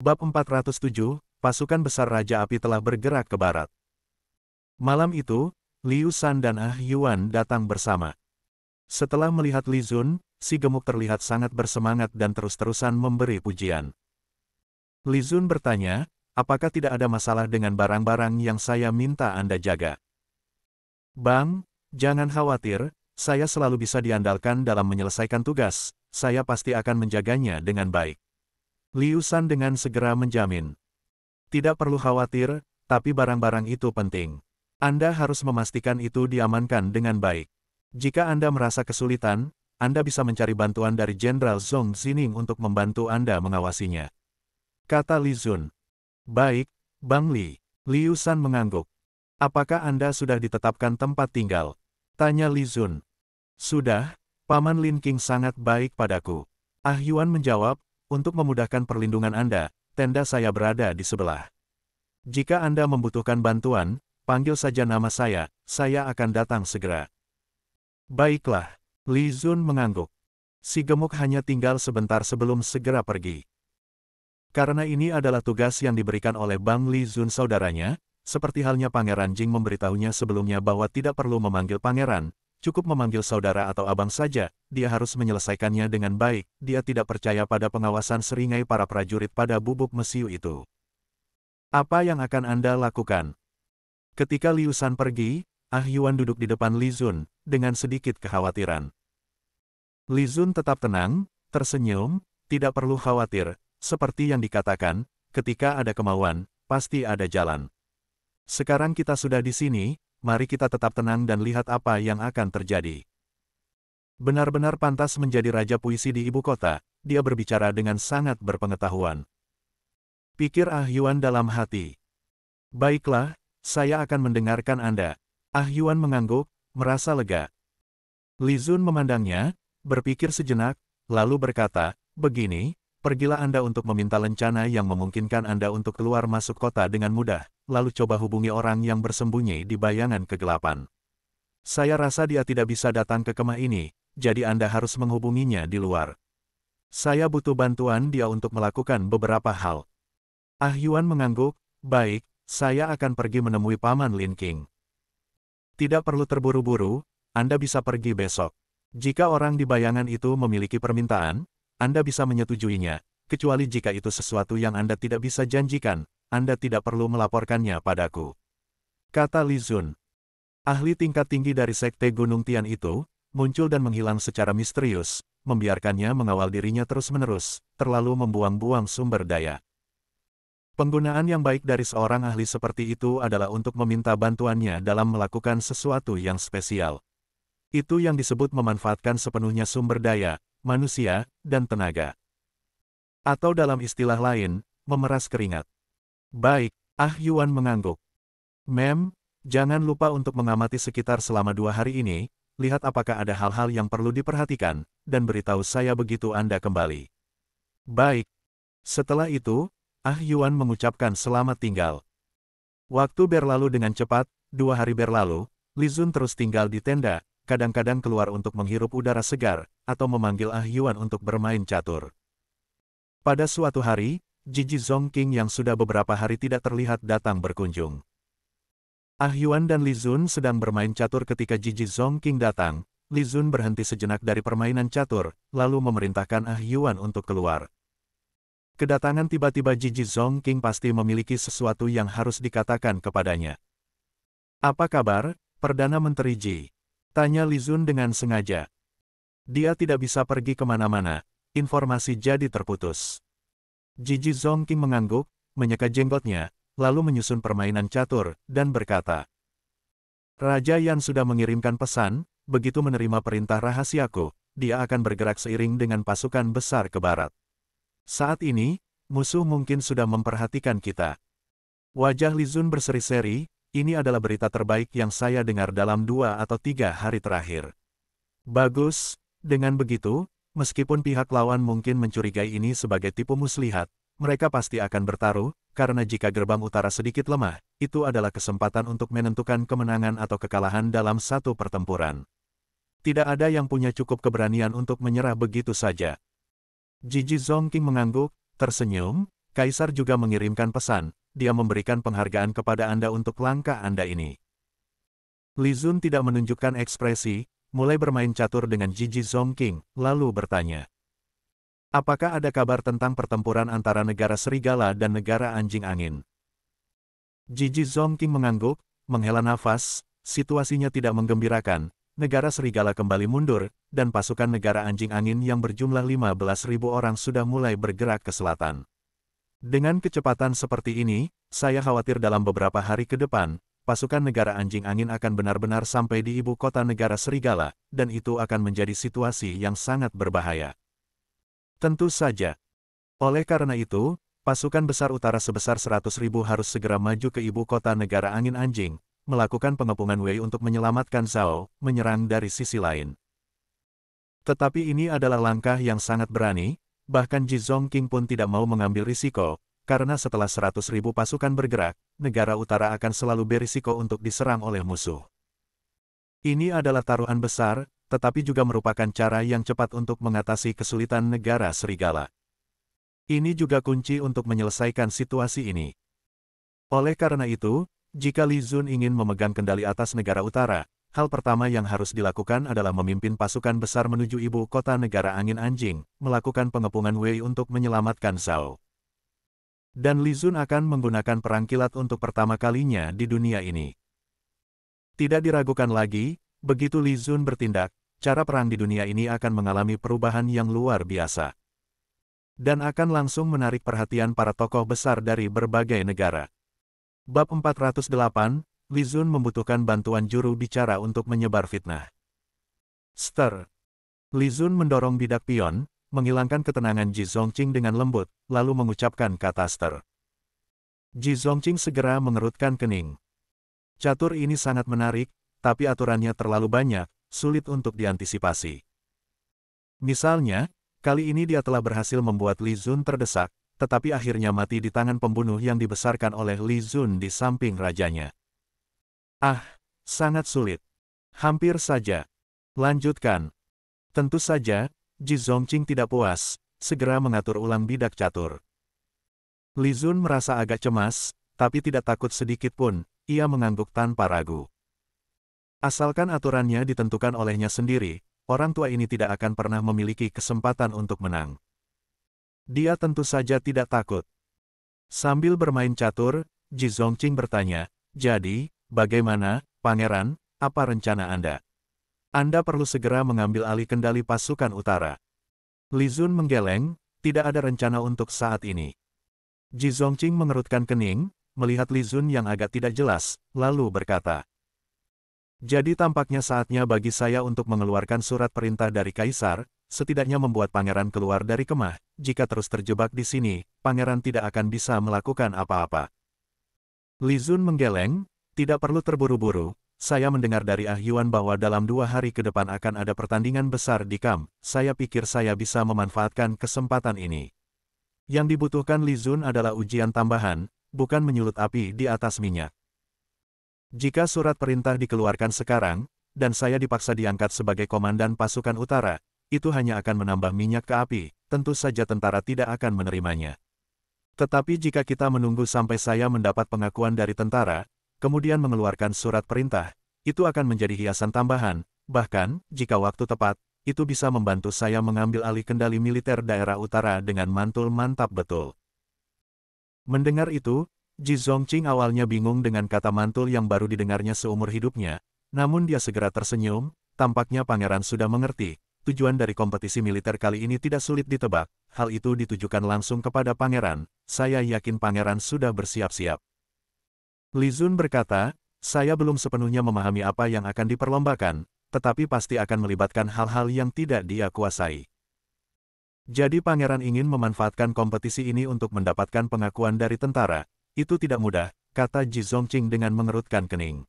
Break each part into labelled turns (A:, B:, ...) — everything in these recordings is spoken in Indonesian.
A: Bab 407, pasukan besar Raja Api telah bergerak ke barat. Malam itu, Liu San dan Ah Yuan datang bersama. Setelah melihat Li Zun, si gemuk terlihat sangat bersemangat dan terus-terusan memberi pujian. Li Zun bertanya, apakah tidak ada masalah dengan barang-barang yang saya minta Anda jaga? Bang, jangan khawatir, saya selalu bisa diandalkan dalam menyelesaikan tugas, saya pasti akan menjaganya dengan baik. Liu San dengan segera menjamin. Tidak perlu khawatir, tapi barang-barang itu penting. Anda harus memastikan itu diamankan dengan baik. Jika Anda merasa kesulitan, Anda bisa mencari bantuan dari Jenderal Zhong Xining untuk membantu Anda mengawasinya. Kata Li Zun. Baik, Bang Li. Liu San mengangguk. Apakah Anda sudah ditetapkan tempat tinggal? Tanya Li Zun. Sudah, Paman Lin King sangat baik padaku. Ah Yuan menjawab, untuk memudahkan perlindungan Anda, tenda saya berada di sebelah. Jika Anda membutuhkan bantuan, panggil saja nama saya, saya akan datang segera. Baiklah, Li Zun mengangguk. Si gemuk hanya tinggal sebentar sebelum segera pergi. Karena ini adalah tugas yang diberikan oleh Bang Li Zun saudaranya, seperti halnya Pangeran Jing memberitahunya sebelumnya bahwa tidak perlu memanggil Pangeran, cukup memanggil saudara atau abang saja, dia harus menyelesaikannya dengan baik, dia tidak percaya pada pengawasan seringai para prajurit pada bubuk mesiu itu. Apa yang akan Anda lakukan? Ketika Liu San pergi, Ah Yuan duduk di depan Li Zun, dengan sedikit kekhawatiran. Li Zun tetap tenang, tersenyum, tidak perlu khawatir, seperti yang dikatakan, ketika ada kemauan, pasti ada jalan. Sekarang kita sudah di sini, mari kita tetap tenang dan lihat apa yang akan terjadi. Benar-benar pantas menjadi raja puisi di ibu kota, dia berbicara dengan sangat berpengetahuan. Pikir Ah Yuan dalam hati. Baiklah, saya akan mendengarkan Anda. Ah Yuan mengangguk, merasa lega. Li Zun memandangnya, berpikir sejenak, lalu berkata, begini, pergilah Anda untuk meminta lencana yang memungkinkan Anda untuk keluar masuk kota dengan mudah lalu coba hubungi orang yang bersembunyi di bayangan kegelapan. Saya rasa dia tidak bisa datang ke kemah ini, jadi Anda harus menghubunginya di luar. Saya butuh bantuan dia untuk melakukan beberapa hal. Ah Yuan mengangguk, baik, saya akan pergi menemui Paman Lin King. Tidak perlu terburu-buru, Anda bisa pergi besok. Jika orang di bayangan itu memiliki permintaan, Anda bisa menyetujuinya, kecuali jika itu sesuatu yang Anda tidak bisa janjikan, anda tidak perlu melaporkannya padaku. Kata Li Zun. Ahli tingkat tinggi dari Sekte Gunung Tian itu, muncul dan menghilang secara misterius, membiarkannya mengawal dirinya terus-menerus, terlalu membuang-buang sumber daya. Penggunaan yang baik dari seorang ahli seperti itu adalah untuk meminta bantuannya dalam melakukan sesuatu yang spesial. Itu yang disebut memanfaatkan sepenuhnya sumber daya, manusia, dan tenaga. Atau dalam istilah lain, memeras keringat. Baik, Ah Yuan mengangguk. Mem, jangan lupa untuk mengamati sekitar selama dua hari ini, lihat apakah ada hal-hal yang perlu diperhatikan, dan beritahu saya begitu Anda kembali. Baik. Setelah itu, Ah Yuan mengucapkan selamat tinggal. Waktu berlalu dengan cepat, dua hari berlalu, Li Zun terus tinggal di tenda, kadang-kadang keluar untuk menghirup udara segar, atau memanggil Ah Yuan untuk bermain catur. Pada suatu hari, Jiji Zongqing yang sudah beberapa hari tidak terlihat datang berkunjung. Ah Yuan dan Li Zun sedang bermain catur ketika Jiji Zongqing datang. Li Zun berhenti sejenak dari permainan catur, lalu memerintahkan Ah Yuan untuk keluar. Kedatangan tiba-tiba Jiji Zongqing pasti memiliki sesuatu yang harus dikatakan kepadanya. Apa kabar, Perdana Menteri Ji? Tanya Li Zun dengan sengaja. Dia tidak bisa pergi kemana-mana, informasi jadi terputus. Jiji Zongqing mengangguk, menyeka jenggotnya, lalu menyusun permainan catur, dan berkata. Raja Yan sudah mengirimkan pesan, begitu menerima perintah rahasiaku, dia akan bergerak seiring dengan pasukan besar ke barat. Saat ini, musuh mungkin sudah memperhatikan kita. Wajah Lizun berseri-seri, ini adalah berita terbaik yang saya dengar dalam dua atau tiga hari terakhir. Bagus, dengan begitu, Meskipun pihak lawan mungkin mencurigai ini sebagai tipu muslihat, mereka pasti akan bertaruh, karena jika gerbang utara sedikit lemah, itu adalah kesempatan untuk menentukan kemenangan atau kekalahan dalam satu pertempuran. Tidak ada yang punya cukup keberanian untuk menyerah begitu saja. Jiji Zongqing mengangguk, tersenyum, Kaisar juga mengirimkan pesan, dia memberikan penghargaan kepada Anda untuk langkah Anda ini. Li Zun tidak menunjukkan ekspresi, mulai bermain catur dengan Jiji Zongking, lalu bertanya. Apakah ada kabar tentang pertempuran antara negara serigala dan negara anjing angin? Jiji Zongking mengangguk, menghela nafas, situasinya tidak menggembirakan, negara serigala kembali mundur, dan pasukan negara anjing angin yang berjumlah 15.000 orang sudah mulai bergerak ke selatan. Dengan kecepatan seperti ini, saya khawatir dalam beberapa hari ke depan, pasukan negara anjing angin akan benar-benar sampai di ibu kota negara serigala, dan itu akan menjadi situasi yang sangat berbahaya. Tentu saja. Oleh karena itu, pasukan besar utara sebesar 100 ribu harus segera maju ke ibu kota negara angin anjing, melakukan pengepungan Wei untuk menyelamatkan Zhao, menyerang dari sisi lain. Tetapi ini adalah langkah yang sangat berani, bahkan Ji Zongqing pun tidak mau mengambil risiko, karena setelah seratus ribu pasukan bergerak, negara utara akan selalu berisiko untuk diserang oleh musuh. Ini adalah taruhan besar, tetapi juga merupakan cara yang cepat untuk mengatasi kesulitan negara serigala. Ini juga kunci untuk menyelesaikan situasi ini. Oleh karena itu, jika Li Zun ingin memegang kendali atas negara utara, hal pertama yang harus dilakukan adalah memimpin pasukan besar menuju ibu kota negara angin anjing, melakukan pengepungan Wei untuk menyelamatkan Zhao. Dan Lizun akan menggunakan perang kilat untuk pertama kalinya di dunia ini. Tidak diragukan lagi, begitu Lizun bertindak, cara perang di dunia ini akan mengalami perubahan yang luar biasa. Dan akan langsung menarik perhatian para tokoh besar dari berbagai negara. Bab 408, Lizun membutuhkan bantuan juru bicara untuk menyebar fitnah. Ster. Lizun mendorong bidak pion, menghilangkan ketenangan Ji Zongqing dengan lembut, lalu mengucapkan kata ster. Ji Zongqing segera mengerutkan kening. Catur ini sangat menarik, tapi aturannya terlalu banyak, sulit untuk diantisipasi. Misalnya, kali ini dia telah berhasil membuat Li Zun terdesak, tetapi akhirnya mati di tangan pembunuh yang dibesarkan oleh Li Zun di samping rajanya. Ah, sangat sulit. Hampir saja. Lanjutkan. Tentu saja, Ji Zongqing tidak puas, segera mengatur ulang bidak catur. Li Zun merasa agak cemas, tapi tidak takut sedikit pun, ia mengangguk tanpa ragu. Asalkan aturannya ditentukan olehnya sendiri, orang tua ini tidak akan pernah memiliki kesempatan untuk menang. Dia tentu saja tidak takut. Sambil bermain catur, Ji Zongqing bertanya, Jadi, bagaimana, pangeran, apa rencana Anda? Anda perlu segera mengambil alih kendali pasukan utara. Li Zun menggeleng, tidak ada rencana untuk saat ini. Ji Zongqing mengerutkan kening, melihat Li Zun yang agak tidak jelas, lalu berkata, Jadi tampaknya saatnya bagi saya untuk mengeluarkan surat perintah dari Kaisar, setidaknya membuat pangeran keluar dari kemah, jika terus terjebak di sini, pangeran tidak akan bisa melakukan apa-apa. Li Zun menggeleng, tidak perlu terburu-buru, saya mendengar dari Ah Yuan bahwa dalam dua hari ke depan akan ada pertandingan besar di KAM, saya pikir saya bisa memanfaatkan kesempatan ini. Yang dibutuhkan Li Zun adalah ujian tambahan, bukan menyulut api di atas minyak. Jika surat perintah dikeluarkan sekarang, dan saya dipaksa diangkat sebagai komandan pasukan utara, itu hanya akan menambah minyak ke api, tentu saja tentara tidak akan menerimanya. Tetapi jika kita menunggu sampai saya mendapat pengakuan dari tentara, kemudian mengeluarkan surat perintah, itu akan menjadi hiasan tambahan, bahkan, jika waktu tepat, itu bisa membantu saya mengambil alih kendali militer daerah utara dengan mantul mantap betul. Mendengar itu, Ji Zongqing awalnya bingung dengan kata mantul yang baru didengarnya seumur hidupnya, namun dia segera tersenyum, tampaknya pangeran sudah mengerti, tujuan dari kompetisi militer kali ini tidak sulit ditebak, hal itu ditujukan langsung kepada pangeran, saya yakin pangeran sudah bersiap-siap. Li Zun berkata, saya belum sepenuhnya memahami apa yang akan diperlombakan, tetapi pasti akan melibatkan hal-hal yang tidak dia kuasai. Jadi pangeran ingin memanfaatkan kompetisi ini untuk mendapatkan pengakuan dari tentara, itu tidak mudah, kata Ji Zongqing dengan mengerutkan kening.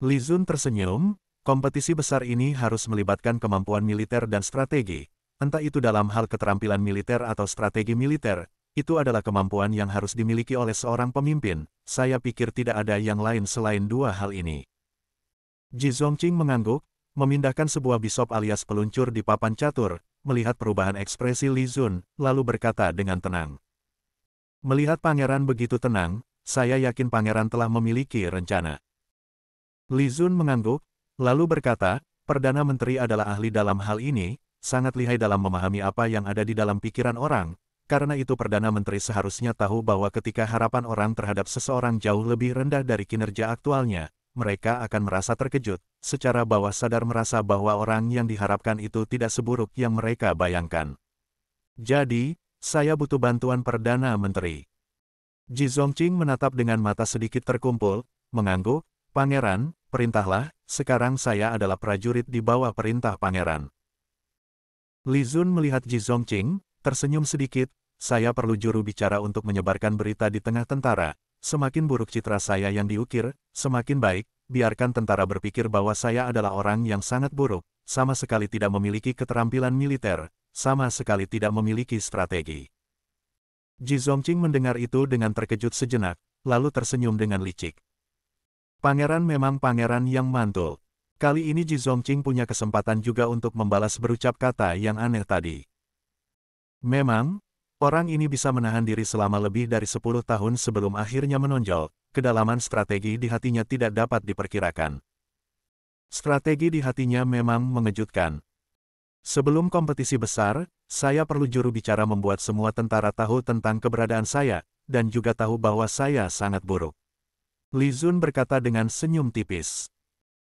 A: Li Zun tersenyum, kompetisi besar ini harus melibatkan kemampuan militer dan strategi, entah itu dalam hal keterampilan militer atau strategi militer, itu adalah kemampuan yang harus dimiliki oleh seorang pemimpin, saya pikir tidak ada yang lain selain dua hal ini. Ji Zongqing mengangguk, memindahkan sebuah bisop alias peluncur di papan catur, melihat perubahan ekspresi Li Zun, lalu berkata dengan tenang. Melihat pangeran begitu tenang, saya yakin pangeran telah memiliki rencana. Li Zun mengangguk, lalu berkata, Perdana Menteri adalah ahli dalam hal ini, sangat lihai dalam memahami apa yang ada di dalam pikiran orang, karena itu Perdana Menteri seharusnya tahu bahwa ketika harapan orang terhadap seseorang jauh lebih rendah dari kinerja aktualnya, mereka akan merasa terkejut, secara bawah sadar merasa bahwa orang yang diharapkan itu tidak seburuk yang mereka bayangkan. Jadi, saya butuh bantuan Perdana Menteri. Ji Zongqing menatap dengan mata sedikit terkumpul, mengangguk, Pangeran, perintahlah, sekarang saya adalah prajurit di bawah perintah Pangeran. Li Zun melihat Ji Zongqing, Tersenyum sedikit, saya perlu juru bicara untuk menyebarkan berita di tengah tentara. Semakin buruk citra saya yang diukir, semakin baik, biarkan tentara berpikir bahwa saya adalah orang yang sangat buruk, sama sekali tidak memiliki keterampilan militer, sama sekali tidak memiliki strategi. Ji Zongqing mendengar itu dengan terkejut sejenak, lalu tersenyum dengan licik. Pangeran memang pangeran yang mantul. Kali ini Ji Zongqing punya kesempatan juga untuk membalas berucap kata yang aneh tadi. Memang, orang ini bisa menahan diri selama lebih dari 10 tahun sebelum akhirnya menonjol, kedalaman strategi di hatinya tidak dapat diperkirakan. Strategi di hatinya memang mengejutkan. Sebelum kompetisi besar, saya perlu juru bicara membuat semua tentara tahu tentang keberadaan saya, dan juga tahu bahwa saya sangat buruk. Li Zun berkata dengan senyum tipis.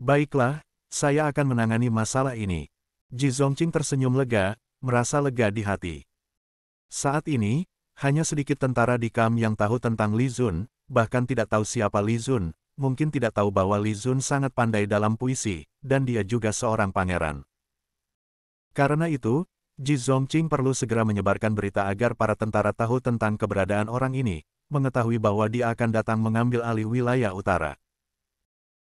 A: Baiklah, saya akan menangani masalah ini. Ji Zongqing tersenyum lega, merasa lega di hati. Saat ini, hanya sedikit tentara di Kam yang tahu tentang Li Zun, bahkan tidak tahu siapa Li Zun, mungkin tidak tahu bahwa Li Zun sangat pandai dalam puisi, dan dia juga seorang pangeran. Karena itu, Ji Zongqing perlu segera menyebarkan berita agar para tentara tahu tentang keberadaan orang ini, mengetahui bahwa dia akan datang mengambil alih wilayah utara.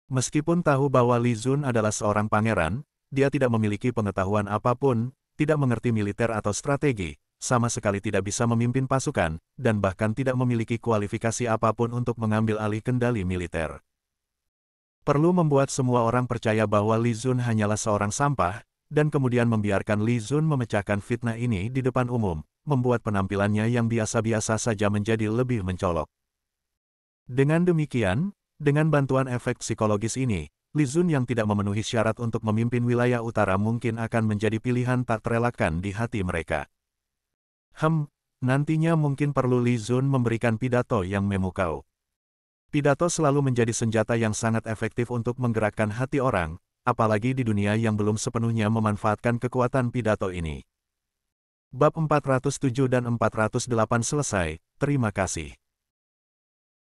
A: Meskipun tahu bahwa Li Zun adalah seorang pangeran, dia tidak memiliki pengetahuan apapun, tidak mengerti militer atau strategi, sama sekali tidak bisa memimpin pasukan, dan bahkan tidak memiliki kualifikasi apapun untuk mengambil alih kendali militer. Perlu membuat semua orang percaya bahwa Li Zun hanyalah seorang sampah, dan kemudian membiarkan Li Zun memecahkan fitnah ini di depan umum, membuat penampilannya yang biasa-biasa saja menjadi lebih mencolok. Dengan demikian, dengan bantuan efek psikologis ini, Li Zun yang tidak memenuhi syarat untuk memimpin wilayah utara mungkin akan menjadi pilihan tak terelakkan di hati mereka. Hem, nantinya mungkin perlu Li Zun memberikan pidato yang memukau. Pidato selalu menjadi senjata yang sangat efektif untuk menggerakkan hati orang, apalagi di dunia yang belum sepenuhnya memanfaatkan kekuatan pidato ini. Bab 407 dan 408 selesai, terima kasih.